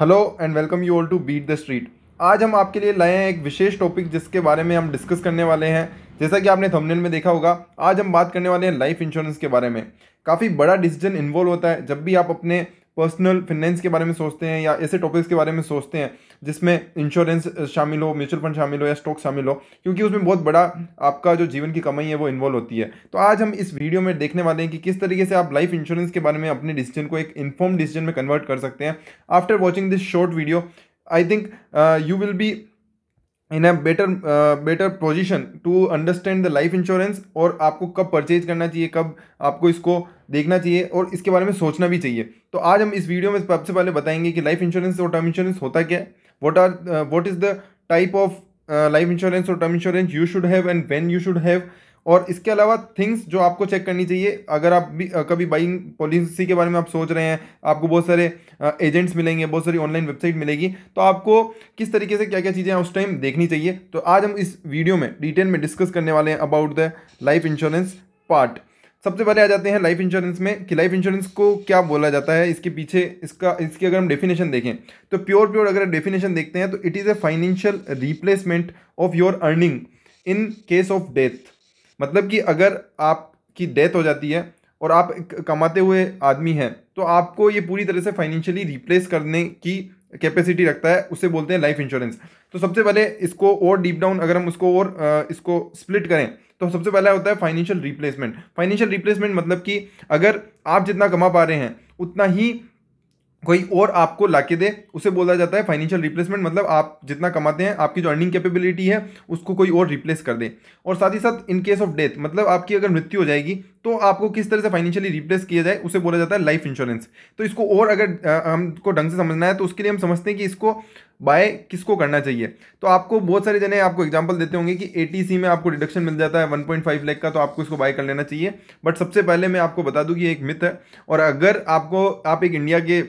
hello and welcome you all to beat the street आज हम आपके लिए लाए हैं एक विशेष टॉपिक जिसके बारे में हम डिस्कस करने वाले हैं जैसा कि आपने थंबनेल में देखा होगा आज हम बात करने वाले हैं लाइफ इंश्योरेंस के बारे में काफ़ी बड़ा डिसीजन इन्वॉल्व होता है जब भी आप अपने पर्सनल फाइनेंस के बारे में सोचते हैं या ऐसे टॉपिक्स के बारे में सोचते हैं जिसमें इंश्योरेंस शामिल हो म्यूचुअल फंड शामिल हो या स्टॉक शामिल हो क्योंकि उसमें बहुत बड़ा आपका जो जीवन की कमाई है वो इन्वॉल्व होती है तो आज हम इस वीडियो में देखने वाले हैं कि किस तरीके से आप लाइफ इंश्योरेंस के बारे में अपने डिसीजन को एक इन्फॉर्म डिसीजन में कन्वर्ट कर सकते हैं after watching this short video I think you will be in a better better position to understand the life insurance और आपको कब परचेज करना चाहिए कब आपको इसको देखना चाहिए और इसके बारे में सोचना भी चाहिए तो आज हम इस वीडियो में सबसे पहले बताएंगे कि लाइफ इंश्योरेंस और टर्म इंश्योरेंस होता क्या है what are what is the type of life insurance और term insurance you should have and when you should have और इसके अलावा थिंग्स जो आपको चेक करनी चाहिए अगर आप भी कभी बाइंग पॉलिसी के बारे में आप सोच रहे हैं आपको बहुत सारे एजेंट्स मिलेंगे बहुत सारी ऑनलाइन वेबसाइट मिलेगी तो आपको किस तरीके से क्या क्या चीज़ें उस टाइम देखनी चाहिए तो आज हम इस वीडियो में डिटेल में डिस्कस करने वाले हैं about the life insurance part सबसे पहले आ जाते हैं लाइफ इंश्योरेंस में कि लाइफ इंश्योरेंस को क्या बोला जाता है इसके पीछे इसका इसकी अगर हम डेफिनेशन देखें तो प्योर प्योर अगर डेफिनेशन देखते हैं तो it is a financial replacement of your earning in case of death मतलब कि अगर आपकी डेथ हो जाती है और आप कमाते हुए आदमी हैं तो आपको ये पूरी तरह से फाइनेंशियली रिप्लेस करने की कैपेसिटी रखता है उसे बोलते हैं लाइफ इंश्योरेंस तो सबसे पहले इसको और डीप डाउन अगर हम उसको और इसको स्प्लिट करें तो सबसे पहला होता है फाइनेंशियल रिप्लेसमेंट फाइनेंशियल रिप्लेसमेंट मतलब कि अगर आप जितना कमा पा रहे हैं उतना ही कोई और आपको लाके दे उसे बोला जाता है फाइनेंशियल रिप्लेसमेंट मतलब आप जितना कमाते हैं आपकी जो अर्निंग कैपेबिलिटी है उसको कोई और रिप्लेस कर दे और साथ ही साथ इन केस ऑफ डेथ मतलब आपकी अगर मृत्यु हो जाएगी तो आपको किस तरह से फाइनेंशियली रिप्लेस किया जाए उसे बोला जाता है लाइफ इंश्योरेंस तो इसको और अगर हमको ढंग से समझना है तो उसके लिए हम समझते हैं कि इसको बाय किसको करना चाहिए तो आपको बहुत सारे जने आपको एग्जांपल देते होंगे कि ए में आपको डिडक्शन मिल जाता है 1.5 लाख का तो आपको इसको बाय कर लेना चाहिए बट सबसे पहले मैं आपको बता दूं कि एक मिथ है और अगर आपको आप एक इंडिया के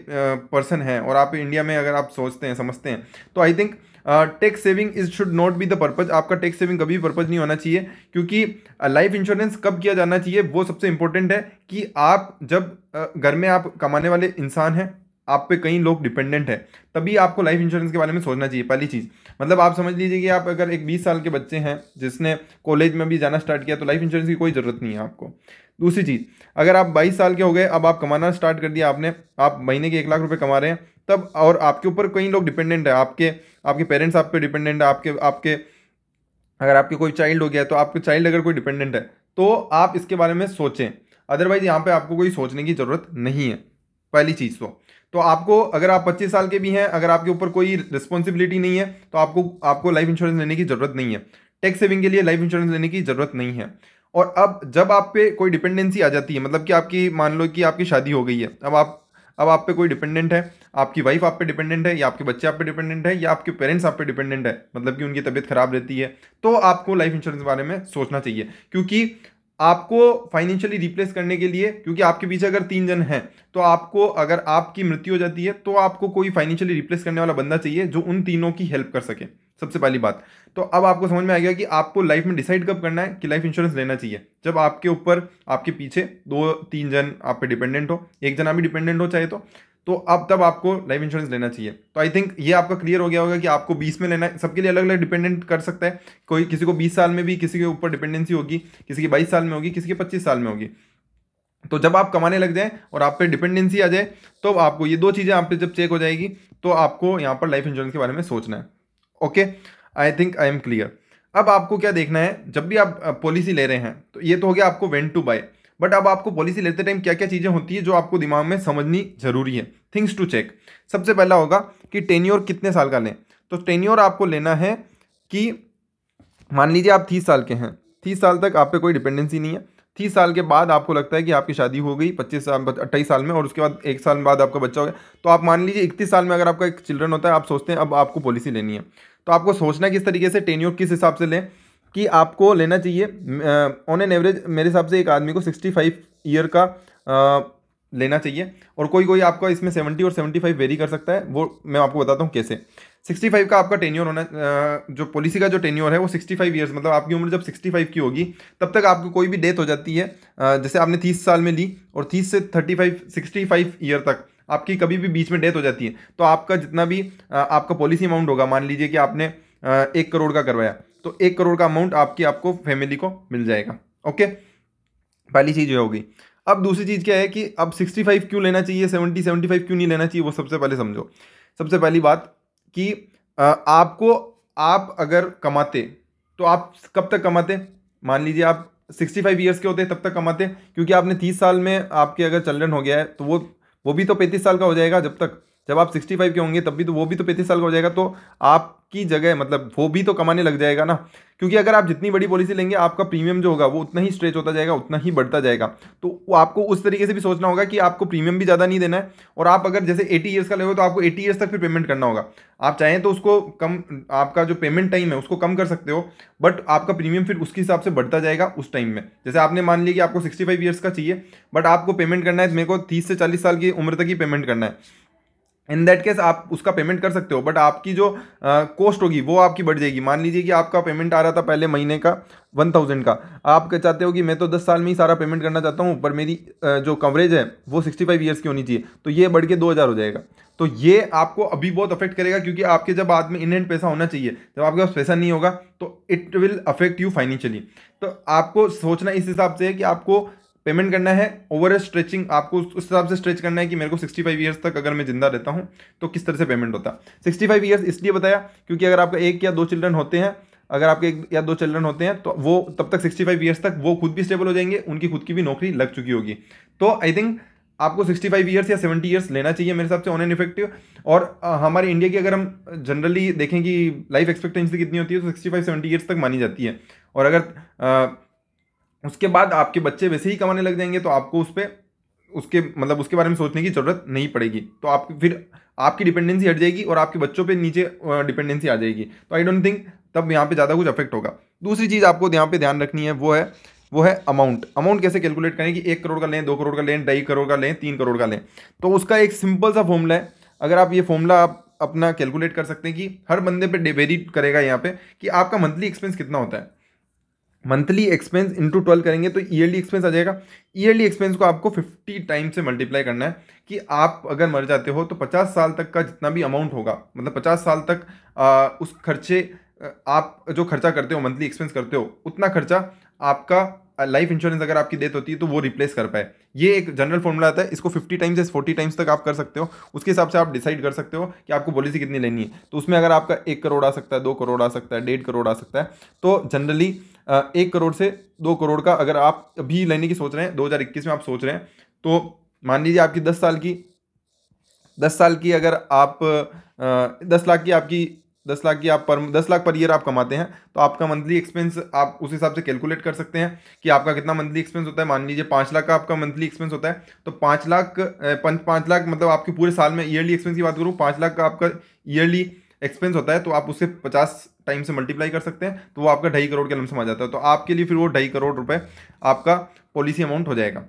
पर्सन हैं और आप इंडिया में अगर आप सोचते हैं समझते हैं तो I think tax saving is should not be the purpose आपका टैक्स सेविंग कभी भी पर्पज नहीं होना चाहिए क्योंकि लाइफ इंश्योरेंस कब किया जाना चाहिए वो सबसे इंपॉर्टेंट है कि आप जब घर में आप कमाने वाले इंसान हैं आप पे कई लोग डिपेंडेंट है तभी आपको लाइफ इंश्योरेंस के बारे में सोचना चाहिए पहली चीज़ मतलब आप समझ लीजिए कि आप अगर एक 20 साल के बच्चे हैं जिसने कॉलेज में भी जाना स्टार्ट किया तो लाइफ इंश्योरेंस की कोई ज़रूरत नहीं है आपको दूसरी चीज़ अगर आप 22 साल के हो गए अब आप कमाना स्टार्ट कर दिया आपने आप महीने के एक लाख रुपये कमा रहे हैं तब और आपके ऊपर कई लोग डिपेंडेंट है आपके आपके पेरेंट्स आप पे डिपेंडेंट है आपके आपके अगर आपके कोई चाइल्ड हो गया तो आपके चाइल्ड अगर कोई डिपेंडेंट है तो आप इसके बारे में सोचें अदरवाइज़ यहाँ पर आपको कोई सोचने की ज़रूरत नहीं है पहली चीज़ तो तो आपको अगर आप 25 साल के भी हैं अगर आपके ऊपर कोई रिस्पॉन्सिबिलिटी नहीं है तो आपको आपको लाइफ इंश्योरेंस लेने की ज़रूरत नहीं है टैक्स सेविंग के लिए लाइफ इंश्योरेंस लेने की ज़रूरत नहीं है और अब जब आप पे कोई डिपेंडेंसी आ जाती है मतलब कि आपकी मान लो कि आपकी शादी हो गई है अब आप अब आप पे कोई डिपेंडेंट है आपकी वाइफ आप पे डिपेंडेंट है या आपके बच्चे आप पे डिपेंडेंट है या आपके पेरेंट्स आप पे डिपेंडेंट है मतलब कि उनकी तबीयत खराब रहती है तो आपको लाइफ इंश्योरेंस के बारे में सोचना चाहिए क्योंकि आपको फाइनेंशियली रिप्लेस करने के लिए क्योंकि आपके पीछे अगर तीन जन हैं तो आपको अगर आपकी मृत्यु हो जाती है तो आपको कोई फाइनेंशियली रिप्लेस करने वाला बंदा चाहिए जो उन तीनों की हेल्प कर सके सबसे पहली बात तो अब आपको समझ में आ गया कि आपको लाइफ में डिसाइड कब करना है कि लाइफ इंश्योरेंस लेना चाहिए जब आपके ऊपर आपके पीछे दो तीन जन आप पे डिपेंडेंट हो एक जन आप डिपेंडेंट हो चाहे तो तो अब तब आपको लाइफ इंश्योरेंस लेना चाहिए तो आई थिंक ये आपका क्लियर हो गया होगा कि आपको 20 में लेना है सबके लिए अलग अलग डिपेंडेंट कर सकता है कोई किसी को 20 साल में भी किसी के ऊपर डिपेंडेंसी होगी किसी की 22 साल में होगी किसी की 25 साल में होगी तो जब आप कमाने लग जाएं और आप पे डिपेंडेंसी आ जाए तो आपको ये दो चीज़ें आप पे जब चेक हो जाएगी तो आपको यहाँ पर लाइफ इंश्योरेंस के बारे में सोचना है okay I think I am clear अब आपको क्या देखना है जब भी आप पॉलिसी ले रहे हैं तो ये तो हो गया आपको वेंट टू बाय बट अब आपको पॉलिसी लेते टाइम क्या क्या चीज़ें होती है जो आपको दिमाग में समझनी जरूरी है थिंग्स टू चेक सबसे पहला होगा कि टेन्योर कितने साल का लें तो टेन्योर आपको लेना है कि मान लीजिए आप तीस साल के हैं तीस साल तक आप पे कोई डिपेंडेंसी नहीं है तीस साल के बाद आपको लगता है कि आपकी शादी हो गई पच्चीस साल अट्ठाईस साल में और उसके बाद एक साल बाद आपका बच्चा हो गया तो आप मान लीजिए इकतीस साल में अगर आपका एक चिल्ड्रन होता है आप सोचते हैं अब आपको पॉलिसी लेनी है तो आपको सोचना किस तरीके से टेन्योर किस हिसाब से लें कि आपको लेना चाहिए ऑन एन एवरेज मेरे हिसाब से एक आदमी को सिक्सटी फाइव ईयर का आ, लेना चाहिए और कोई कोई आपका इसमें सेवेंटी और सेवेंटी फाइव वेरी कर सकता है वो मैं आपको बताता हूँ कैसे सिक्सटी फाइव का आपका टेन्योर होना जो पॉलिसी का जो टेन्योर है वो सिक्सटी फाइव ईयर्स मतलब आपकी उम्र जब सिक्सटी फाइव की होगी तब तक आपको कोई भी डेथ हो जाती है जैसे आपने तीस साल में ली और तीस से thirty five sixty five year तक आपकी कभी भी बीच में डेथ हो जाती है तो आपका जितना भी आपका पॉलिसी अमाउंट होगा मान लीजिए कि आपने एक करोड़ का करवाया तो एक करोड़ का अमाउंट आपकी आपको फैमिली को मिल जाएगा ओके पहली चीज़ ये होगी अब दूसरी चीज़ क्या है कि अब सिक्सटी फाइव क्यों लेना चाहिए सेवेंटी सेवेंटी फाइव क्यों नहीं लेना चाहिए वो सबसे पहले समझो सबसे पहली बात कि आपको आप अगर कमाते तो आप कब तक कमाते मान लीजिए आप सिक्सटी फाइव ईयर्स के होते तब तक कमाते क्योंकि आपने तीस साल में आपके अगर चिल्ड्रन हो गया है तो वो वो भी तो पैंतीस साल का हो जाएगा जब तक जब आप सिक्सटी फाइव के होंगे तब भी तो वो भी तो पैंतीस साल का हो जाएगा तो आप की जगह मतलब वो भी तो कमाने लग जाएगा ना क्योंकि अगर आप जितनी बड़ी पॉलिसी लेंगे आपका प्रीमियम जो होगा वो उतना ही स्ट्रेच होता जाएगा उतना ही बढ़ता जाएगा तो आपको उस तरीके से भी सोचना होगा कि आपको प्रीमियम भी ज़्यादा नहीं देना है और आप अगर जैसे एटी ईयर्स का लेंगे तो आपको एटी ईयर्स तक फिर पेमेंट करना होगा आप चाहें तो उसको कम आपका जो पेमेंट टाइम है उसको कम कर सकते हो बट आपका प्रीमियम फिर उसके हिसाब से बढ़ता जाएगा उस टाइम में जैसे आपने मान लिया कि आपको सिक्सटी फाइव ईयर्स का चाहिए बट आपको पेमेंट करना है मेरे को तीस से चालीस साल की उम्र तक ही पेमेंट करना है इन दैट केस आप उसका पेमेंट कर सकते हो बट आपकी जो कॉस्ट होगी वो आपकी बढ़ जाएगी मान लीजिए कि आपका पेमेंट आ रहा था पहले महीने का वन थाउजेंड का आप चाहते हो कि मैं तो दस साल में ही सारा पेमेंट करना चाहता हूँ पर मेरी जो कवरेज है वो सिक्सटी फाइव ईयर्स की होनी चाहिए तो ये बढ़ के दो हज़ार हो जाएगा तो ये आपको अभी बहुत अफेक्ट करेगा क्योंकि आपके जब बाद में इन पैसा होना चाहिए जब आपके पास पैसा नहीं होगा तो it will affect you financially तो आपको सोचना इस हिसाब से है कि आपको पेमेंट करना है ओवर स्ट्रेचिंग आपको उस हिसाब से स्ट्रेच करना है कि मेरे को 65 फाइव ईयर्स तक अगर मैं जिंदा रहता हूँ तो किस तरह से पेमेंट होता है 65 फाइव ईयर्स इसलिए बताया क्योंकि अगर आपका एक या दो चिल्ड्रन होते हैं अगर आपके एक या दो चिल्ड्रन होते हैं तो वो तब तक 65 फाइव ईयर्स तक वो खुद भी स्टेबल हो जाएंगे उनकी खुद की भी नौकरी लग चुकी होगी तो आई थिंक आपको 65 फाइव ईयर्स या 70 ईयर्स लेना चाहिए मेरे हिसाब से ऑन एन इफेक्टिव और हमारे इंडिया की अगर हम जनरली देखें कि लाइफ एक्सपेक्टेंसी कितनी होती है तो 65 सेवेंटी ईयर्स तक मानी जाती है और अगर आ, उसके बाद आपके बच्चे वैसे ही कमाने लग जाएंगे तो आपको उस पर उसके मतलब उसके बारे में सोचने की ज़रूरत नहीं पड़ेगी तो आप फिर आपकी डिपेंडेंसी हट जाएगी और आपके बच्चों पे नीचे डिपेंडेंसी आ जाएगी तो आई डोंट थिंक तब यहाँ पे ज़्यादा कुछ अफेक्ट होगा दूसरी चीज़ आपको यहाँ पे ध्यान रखनी है वो है वो है अमाउंट अमाउंट कैसे कैलकुलेट करें कि एक करोड़ का लें दो करोड़ का लें ढाई करोड़ का लें तीन करोड़ का लें तो उसका एक सिंपल सा फॉर्मूला है अगर आप ये फॉर्मूला आप अपना कैलकुलेट कर सकते हैं कि हर बंदे पर वेरी करेगा यहाँ पर कि आपका मंथली एक्सपेंस कितना होता है मंथली एक्सपेंस इंटू ट्वेल्व करेंगे तो ईयरली एक्सपेंस आ जाएगा ईयरली एक्सपेंस को आपको फिफ्टी टाइम से मल्टीप्लाई करना है कि आप अगर मर जाते हो तो पचास साल तक का जितना भी अमाउंट होगा मतलब पचास साल तक आ, उस खर्चे आप जो खर्चा करते हो मंथली एक्सपेंस करते हो उतना खर्चा आपका लाइफ इंश्योरेंस अगर आपकी डेथ होती है तो वो रिप्लेस कर पाए ये एक जनरल फॉर्मूला आता है इसको फिफ्टी टाइम्स या फोर्टी टाइम्स तक आप कर सकते हो उसके हिसाब से आप डिसाइड कर सकते हो कि आपको पॉलिसी कितनी लेनी है तो उसमें अगर आपका एक करोड़ आ सकता है दो करोड़ आ सकता है डेढ़ करोड़ आ सकता है तो जनरली एक करोड़ से दो करोड़ का अगर आप अभी लेने की सोच रहे हैं दो में आप सोच रहे हैं तो मान लीजिए आपकी दस साल की दस साल की अगर आप दस लाख की आपकी दस लाख की आप पर दस लाख पर ईयर आप कमाते हैं तो आपका मंथली एक्सपेंस आप उस हिसाब से कैलकुलेट कर सकते हैं कि आपका कितना मंथली एक्सपेंस होता है मान लीजिए पाँच लाख का आपका मंथली एक्सपेंस होता है तो पाँच लाख पाँच लाख मतलब आपके पूरे साल में ईयरली एक्सपेंस की बात करूँ पाँच लाख का आपका ईयरली एक्सपेंस होता है तो आप उसे पचास टाइम से मल्टीप्लाई कर सकते हैं तो वो आपका ढाई करोड़ के में आ जाता है तो आपके लिए फिर वो ढाई करोड़ रुपये आपका पॉलिसी अमाउंट हो जाएगा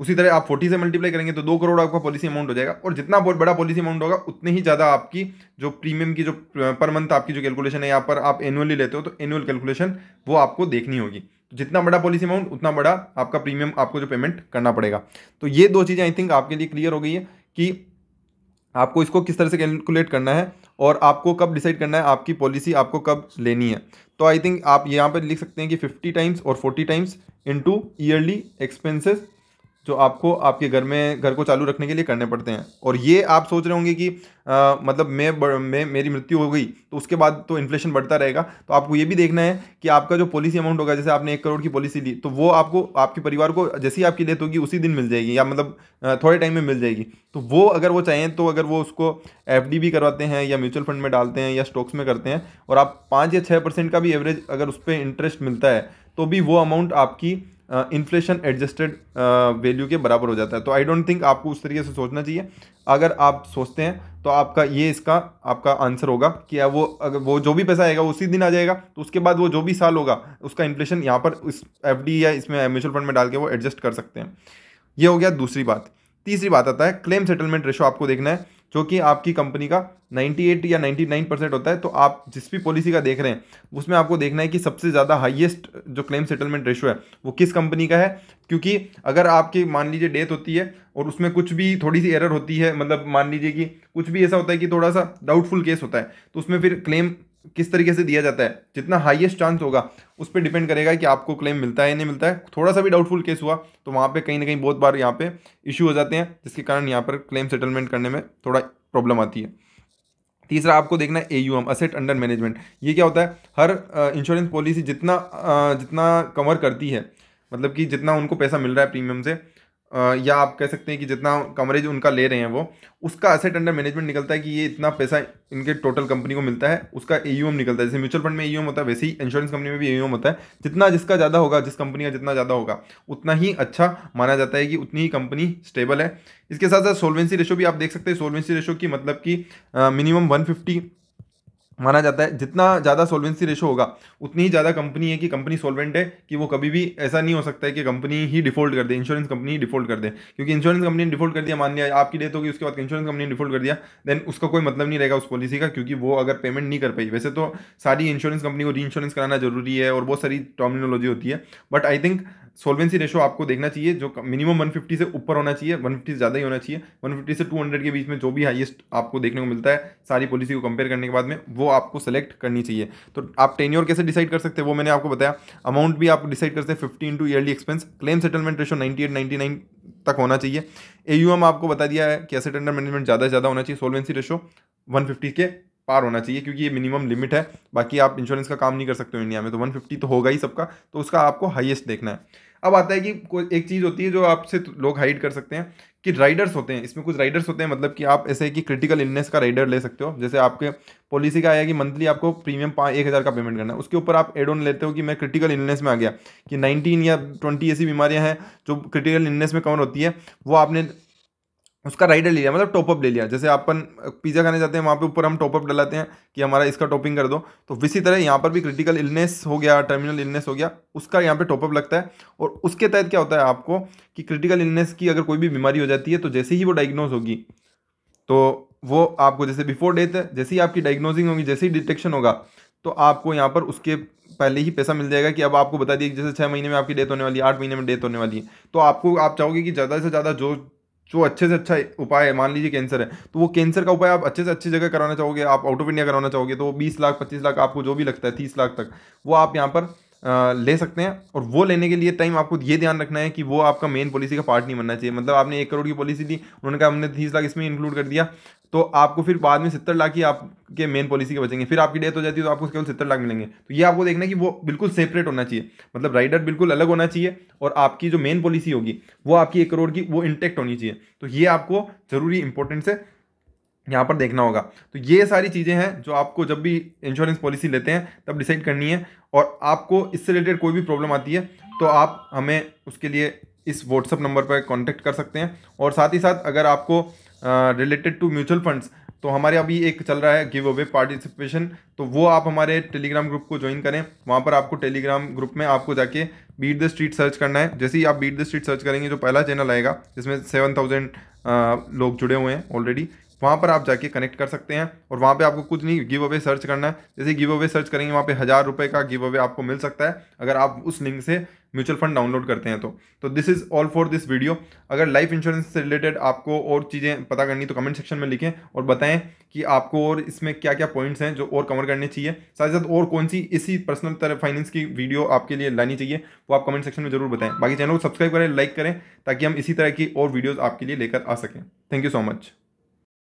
उसी तरह आप 40 से मल्टीप्लाई करेंगे तो दो करोड़ आपका पॉलिसी अमाउंट हो जाएगा और जितना बहुत बड़ा पॉलिसी अमाउंट होगा उतनी ही ज़्यादा आपकी जो प्रीमियम की जो पर मंथ आपकी जो कैलकुलेशन है यहाँ पर आप एनुअली लेते हो तो एनुअल कैलकुलेशन वो आपको देखनी होगी तो जितना बड़ा पॉलिसी अमाउंट उतना बड़ा आपका प्रीमियम आपको जो पेमेंट करना पड़ेगा तो ये दो चीज़ें आई थिंक आपके लिए क्लियर हो गई है कि आपको इसको किस तरह से कैलकुलेट करना है और आपको कब डिसाइड करना है आपकी पॉलिसी आपको कब लेनी है तो आई थिंक आप यहाँ पर लिख सकते हैं कि फिफ्टी टाइम्स और forty times into yearly expenses जो आपको आपके घर में घर को चालू रखने के लिए करने पड़ते हैं और ये आप सोच रहे होंगे कि आ, मतलब मैं मैं मेरी मृत्यु हो गई तो उसके बाद तो इन्फ्लेशन बढ़ता रहेगा तो आपको ये भी देखना है कि आपका जो पॉलिसी अमाउंट होगा जैसे आपने एक करोड़ की पॉलिसी ली तो वो आपको आपके परिवार को जैसे ही आपकी डेथ होगी उसी दिन मिल जाएगी या मतलब थोड़े टाइम में मिल जाएगी तो वो अगर वो चाहें तो अगर वो उसको एफ भी करवाते हैं या म्यूचुअल फंड में डालते हैं या स्टॉक्स में करते हैं और आप पाँच या छः परसेंट का भी एवरेज अगर उस पर इंटरेस्ट मिलता है तो भी वो अमाउंट आपकी इन्फ्लेशन एडजस्टेड वैल्यू के बराबर हो जाता है तो आई डोंट थिंक आपको उस तरीके से सोचना चाहिए अगर आप सोचते हैं तो आपका ये इसका आपका आंसर होगा कि वो अगर वो जो भी पैसा आएगा उसी दिन आ जाएगा तो उसके बाद वो जो भी साल होगा उसका इन्फ्लेशन यहाँ पर इस एफ या इसमें म्यूचुअल फंड में डाल के वो एडजस्ट कर सकते हैं ये हो गया दूसरी बात तीसरी बात आता है क्लेम सेटलमेंट रेशो आपको देखना है जो कि आपकी कंपनी का 98 या 99 परसेंट होता है तो आप जिस भी पॉलिसी का देख रहे हैं उसमें आपको देखना है कि सबसे ज़्यादा हाईएस्ट जो क्लेम सेटलमेंट रेशो है वो किस कंपनी का है क्योंकि अगर आपकी मान लीजिए डेथ होती है और उसमें कुछ भी थोड़ी सी एरर होती है मतलब मान लीजिए कि कुछ भी ऐसा होता है कि थोड़ा सा डाउटफुल केस होता है तो उसमें फिर क्लेम किस तरीके से दिया जाता है जितना हाईएस्ट चांस होगा उस पर डिपेंड करेगा कि आपको क्लेम मिलता है या नहीं मिलता है थोड़ा सा भी डाउटफुल केस हुआ तो वहाँ पे कहीं ना कहीं बहुत बार यहाँ पे इशू हो जाते हैं जिसके कारण यहाँ पर क्लेम सेटलमेंट करने में थोड़ा प्रॉब्लम आती है तीसरा आपको देखना है ए असेट अंडर मैनेजमेंट ये क्या होता है हर इंश्योरेंस पॉलिसी जितना जितना कवर करती है मतलब कि जितना उनको पैसा मिल रहा है प्रीमियम से या आप कह सकते हैं कि जितना कमरेज उनका ले रहे हैं वो उसका असेट अंडर मैनेजमेंट निकलता है कि ये इतना पैसा इनके टोटल कंपनी को मिलता है उसका ए निकलता है जैसे म्यूचुअल फंड में ए होता है वैसे ही इंश्योरेंस कंपनी में भी ए होता है जितना जिसका ज़्यादा होगा जिस कंपनी का जितना ज़्यादा होगा उतना ही अच्छा माना जाता है कि उतनी ही कंपनी स्टेबल है इसके साथ साथ सोलवेंसी रेशो भी आप देख सकते हैं सोलवेंसी रेशो की मतलब कि मिनिमम वन माना जाता है जितना ज़्यादा सोलवेंसी रेशो होगा उतनी ही ज़्यादा कंपनी है कि कंपनी सोलवेंट है कि वो कभी भी ऐसा नहीं हो सकता है कि कंपनी ही डिफॉल्ट कर दे इंश्योरेंस कंपनी ही डिफॉल्ट कर दे क्योंकि इंश्योरेंस कंपनी ने डिफॉल्ट कर दिया मान लिया आपकी डेथ होगी उसके बाद इंश्योरेंस कंपनी ने डिफॉल्ट कर दिया देन उसका कोई मतलब नहीं रहेगा उस पॉलिसी का क्योंकि वो अगर पेमेंट नहीं कर पाई वैसे तो सारी इंश्योरेंस कंपनी को री इंश्योरेंस कराना जरूरी है और बहुत सारी टर्मिनोलॉजी होती है but I think solvency ratio आपको देखना चाहिए जो मिनिमम 150 से ऊपर होना चाहिए 150 से ज़्यादा ही होना चाहिए 150 से 200 के बीच में जो भी हाईएस्ट आपको देखने को मिलता है सारी पॉलिसी को कंपेयर करने के बाद में वो वो आपको सेलेक्ट करनी चाहिए तो आप टेन्योर कैसे डिसाइड कर सकते हैं वो मैंने आपको बताया अमाउंट भी आप डिसाइड करते हैं fifty into yearly expense claim settlement ratio ninety eight ninety nine तक होना चाहिए ए आपको बता दिया है कि एसेट अंडर मैनेजमेंट ज़्यादा से ज़्यादा होना चाहिए सोलवेंसी रेशो वन फिफ्टी के पार होना चाहिए क्योंकि ये मिनिमम लिमिट है बाकी आप इंश्योरेंस का काम नहीं कर सकते हो इंडिया में तो 150 तो होगा ही सबका तो उसका आपको हाईएस्ट देखना है अब आता है कि कोई एक चीज़ होती है जो आपसे लोग हाइड कर सकते हैं कि राइडर्स होते हैं इसमें कुछ राइडर्स होते हैं मतलब कि आप ऐसे कि क्रिटिकल इलनेस का राइडर ले सकते हो जैसे आपके पॉलिसी का आया कि मंथली आपको प्रीमियम पाँच एक हज़ार का पेमेंट करना है उसके ऊपर आप एड ऑन लेते हो कि मैं क्रिटिकल इलनेस में आ गया कि नाइनटीन या ट्वेंटी ऐसी बीमारियाँ हैं जो क्रिटिकल इलनेस में कवर होती है वो आपने उसका राइडर ले लिया मतलब टॉपअप ले लिया जैसे अपन पिज़्ज़ा खाने जाते हैं वहाँ पे ऊपर हम टॉपअप डलाते हैं कि हमारा इसका टॉपिंग कर दो तो इसी तरह यहाँ पर भी क्रिटिकल इलनेस हो गया टर्मिनल इलनेस हो गया उसका यहाँ पे टॉपअप लगता है और उसके तहत क्या होता है आपको कि क्रिटिकल इलनेस की अगर कोई भी बीमारी हो जाती है तो जैसे ही वो डायग्नोज होगी तो वो आपको जैसे बिफोर डेथ जैसे ही आपकी डायग्नोजिंग होगी जैसे ही डिटेक्शन होगा तो आपको यहाँ पर उसके पहले ही पैसा मिल जाएगा कि अब आपको बता दिए जैसे छः महीने में आपकी डेथ होने वाली है आठ महीने में डेथ होने वाली है तो आपको आप चाहोगे कि ज़्यादा से ज़्यादा जो जो अच्छे से अच्छा उपाय है मान लीजिए कैंसर है तो वो कैंसर का उपाय आप अच्छे से अच्छी जगह कराना चाहोगे आप आउट ऑफ इंडिया कराना चाहोगे तो बीस लाख पच्चीस लाख आपको जो भी लगता है तीस लाख तक वो आप यहाँ पर ले सकते हैं और वो लेने के लिए टाइम आपको ये ध्यान रखना है कि वो आपका मेन पॉलिसी का पार्ट नहीं बनना चाहिए मतलब आपने एक करोड़ की पॉलिसी दी उन्होंने कहा हमने तीस लाख इसमें इंक्लूड कर दिया तो आपको फिर बाद में सत्तर लाख ही आपके मेन पॉलिसी के बचेंगे फिर आपकी डेथ हो जाती है तो आपको केवल सत्तर लाख मिलेंगे तो ये आपको देखना है कि वो बिल्कुल सेपरेट होना चाहिए मतलब राइडर बिल्कुल अलग होना चाहिए और आपकी जो मेन पॉलिसी होगी वो आपकी एक करोड़ की वो इंटेक्ट होनी चाहिए तो ये आपको ज़रूरी इंपॉर्टेंट से यहाँ पर देखना होगा तो ये सारी चीज़ें हैं जो आपको जब भी इंश्योरेंस पॉलिसी लेते हैं तब डिसाइड करनी है और आपको इससे रिलेटेड कोई भी प्रॉब्लम आती है तो आप हमें उसके लिए इस व्हाट्सअप नंबर पर कॉन्टैक्ट कर सकते हैं और साथ ही साथ अगर आपको रिलेटेड टू म्यूचुअल फंड्स तो हमारे अभी एक चल रहा है गिव अवे पार्टिसिपेशन तो वो आप हमारे टेलीग्राम ग्रुप को ज्वाइन करें वहाँ पर आपको टेलीग्राम ग्रुप में आपको जाके बीट द स्ट्रीट सर्च करना है जैसे ही आप बीट द स्ट्रीट सर्च करेंगे जो पहला चैनल आएगा जिसमें सेवन थाउजेंड लोग जुड़े हुए हैं ऑलरेडी वहाँ पर आप जाके कनेक्ट कर सकते हैं और वहाँ पे आपको कुछ नहीं गिव अवे सर्च करना है जैसे गिव अवे सर्च करेंगे वहाँ पे हज़ार रुपये का गिव अवे आपको मिल सकता है अगर आप उस लिंक से म्यूचुअल फंड डाउनलोड करते हैं तो तो this is all for this video अगर लाइफ इंश्योरेंस से रिलेटेड आपको और चीज़ें पता करनी तो कमेंट सेक्शन में लिखें और बताएं कि आपको और इसमें क्या क्या पॉइंट्स हैं जो और कवर करने चाहिए साथ ही साथ और कौन सी इसी पर्सनल तरह फाइनेंस की वीडियो आपके लिए लानी चाहिए वो आप कमेंट सेक्शन में जरूर बताएं बाकी चैनल को सब्सक्राइब करें लाइक करें ताकि हम इसी तरह की और वीडियोज़ आपके लिए लेकर आ सकें थैंक यू सो मच